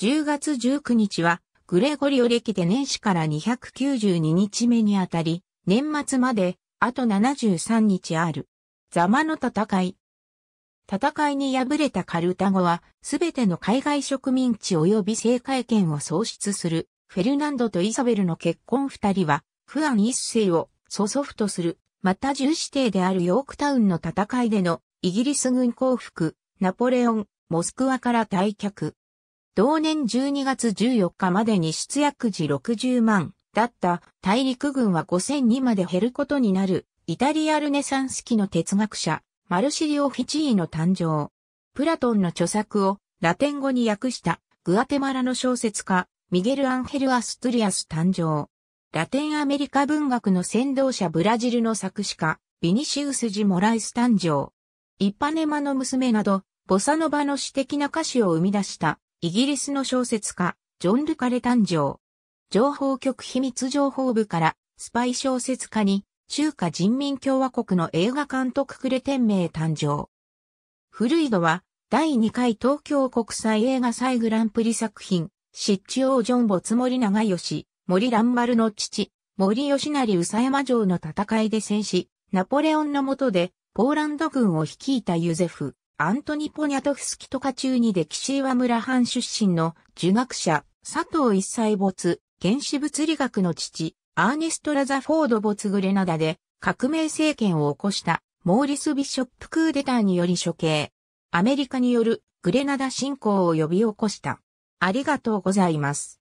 10月19日は、グレゴリオ歴で年始から292日目にあたり、年末まで、あと73日ある。ザマの戦い。戦いに敗れたカルタゴは、すべての海外植民地及び政界権を喪失する、フェルナンドとイサベルの結婚二人は、不安一世を祖祖父とする、また重視帝であるヨークタウンの戦いでの、イギリス軍降伏、ナポレオン、モスクワから退却。同年12月14日までに出薬時60万だった大陸軍は5002まで減ることになるイタリアルネサンス期の哲学者マルシリオ・フィチーの誕生。プラトンの著作をラテン語に訳したグアテマラの小説家ミゲル・アンヘル・アストリアス誕生。ラテンアメリカ文学の先導者ブラジルの作詞家ビニシウス・ジ・モライス誕生。イパネマの娘など、ボサノバの詩的な歌詞を生み出したイギリスの小説家、ジョン・ルカレ誕生。情報局秘密情報部から、スパイ小説家に、中華人民共和国の映画監督クレ天明誕生。古井戸は、第2回東京国際映画祭グランプリ作品、湿地王ジョン・ボツ森長吉、森蘭丸の父、森吉成宇佐山城の戦いで戦死、ナポレオンの下で、ポーランド軍を率いたユゼフ、アントニポニャトフスキトカ中に歴史岩村藩出身の儒学者、佐藤一歳没、原子物理学の父、アーネスト・ラザフォード没グレナダで革命政権を起こしたモーリス・ビショップ・クーデターにより処刑。アメリカによるグレナダ侵攻を呼び起こした。ありがとうございます。